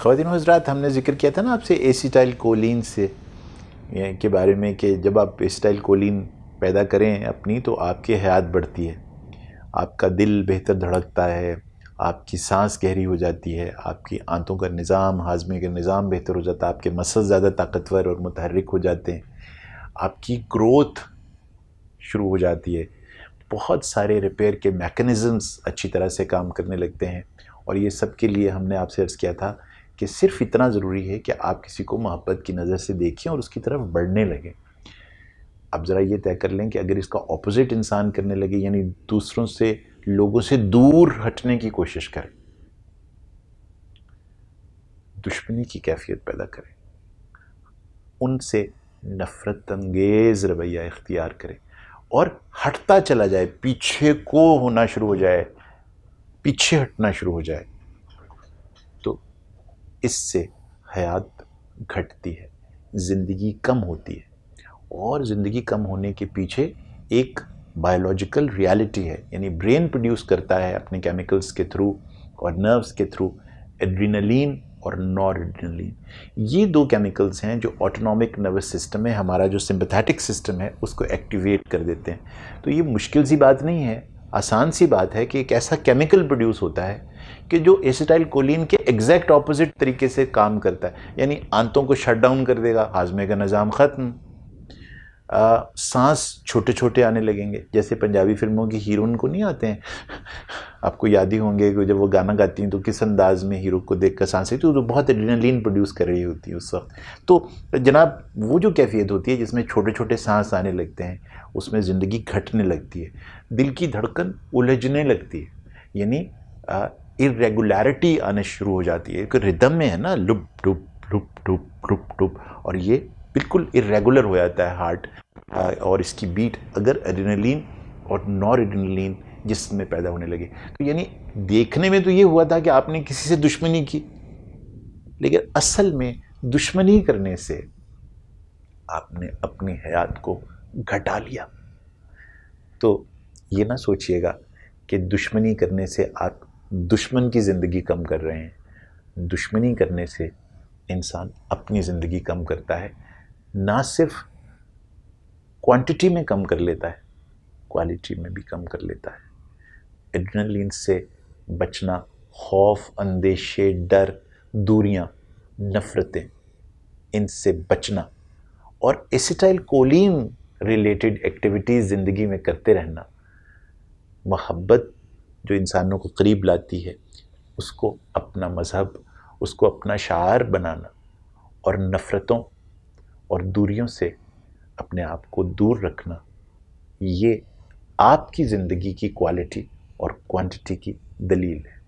खातिन हजरात हमने जिक्र किया था ना आपसे एसीटाइल कोलिन से के बारे में कि जब आप एसीटाइल कोलिन पैदा करें अपनी तो आपकी हयात बढ़ती है आपका दिल बेहतर धड़कता है आपकी सांस गहरी हो जाती है आपकी आंतों का निज़ाम हाजमे का निज़ाम बेहतर हो जाता है आपके मसल ज़्यादा ताकतवर और मतहरक हो जाते हैं आपकी ग्रोथ शुरू हो जाती है बहुत सारे रिपेयर के मैकेनिज़म्स अच्छी तरह से काम करने लगते हैं और ये सब के लिए हमने आपसे अर्ज़ किया था कि सिर्फ इतना ज़रूरी है कि आप किसी को मोहब्बत की नज़र से देखें और उसकी तरफ बढ़ने लगें अब ज़रा ये तय कर लें कि अगर इसका ऑपोजिट इंसान करने लगे यानी दूसरों से लोगों से दूर हटने की कोशिश करें दुश्मनी की कैफियत पैदा करें उनसे नफ़रत अंगेज़ रवैया इख्तियार करें और हटता चला जाए पीछे को होना शुरू हो जाए पीछे हटना शुरू हो जाए इससे हयात घटती है ज़िंदगी कम होती है और ज़िंदगी कम होने के पीछे एक बायोलॉजिकल रियलिटी है यानी ब्रेन प्रोड्यूस करता है अपने केमिकल्स के थ्रू और नर्व्स के थ्रू एड्रीनलिन और नॉर एड्रीनलिन ये दो केमिकल्स हैं जो ऑटोनॉमिक नर्वस सिस्टम है हमारा जो सिंपथेटिक सिस्टम है उसको एक्टिवेट कर देते हैं तो ये मुश्किल सी बात नहीं है आसान सी बात है कि एक ऐसा केमिकल प्रोड्यूस होता है कि जो एसिटाइल कोलिन के एग्जैक्ट ऑपोजिट तरीके से काम करता है यानी आंतों को शट डाउन कर देगा हाजमे का निज़ाम ख़त्म सांस छोटे छोटे आने लगेंगे जैसे पंजाबी फिल्मों की हीरोइन को नहीं आते हैं आपको याद ही होंगे कि जब वो गाना गाती हैं तो किस अंदाज में हीरो को देख कर सांस लेती तो बहुत एड्रेनलिन प्रोड्यूस कर रही होती है उस वक्त तो जनाब वो जो कैफियत होती है जिसमें छोटे छोटे सांस आने लगते हैं उसमें ज़िंदगी घटने लगती है दिल की धड़कन उलझने लगती है यानी इरेगुलरिटी आने शुरू हो जाती है क्योंकि रिदम में है ना lub dub lub dub lub dub और ये बिल्कुल इरेगुलर हो जाता है हार्ट और इसकी बीट अगर एडिनलिन और नॉर एडिनलिन जिसम में पैदा होने लगे तो यानी देखने में तो ये हुआ था कि आपने किसी से दुश्मनी की लेकिन असल में दुश्मनी करने से आपने अपनी हयात को घटा लिया तो ये ना सोचिएगा कि दुश्मनी करने से आप दुश्मन की ज़िंदगी कम कर रहे हैं दुश्मनी करने से इंसान अपनी ज़िंदगी कम करता है ना सिर्फ क्वांटिटी में कम कर लेता है क्वालिटी में भी कम कर लेता है एड्रेनलिन से बचना खौफ अंदेशे डर दूरियाँ नफ़रतें इनसे बचना और एसिटाइल कोलिन रिलेटेड एक्टिविटीज़ ज़िंदगी में करते रहना मोहब्बत जो इंसानों को करीब लाती है उसको अपना मज़हब उसको अपना शार बनाना और नफ़रतों और दूरियों से अपने आप को दूर रखना ये आपकी ज़िंदगी की क्वालिटी और क्वांटिटी की दलील है